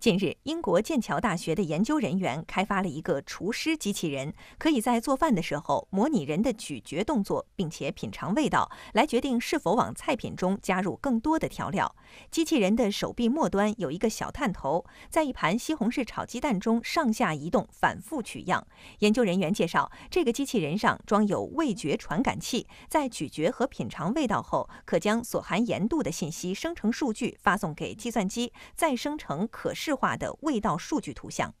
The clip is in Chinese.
近日，英国剑桥大学的研究人员开发了一个厨师机器人，可以在做饭的时候模拟人的咀嚼动作，并且品尝味道，来决定是否往菜品中加入更多的调料。机器人的手臂末端有一个小探头，在一盘西红柿炒鸡蛋中上下移动，反复取样。研究人员介绍，这个机器人上装有味觉传感器，在咀嚼和品尝味道后，可将所含盐度的信息生成数据，发送给计算机，再生成可视。制化的味道数据图像。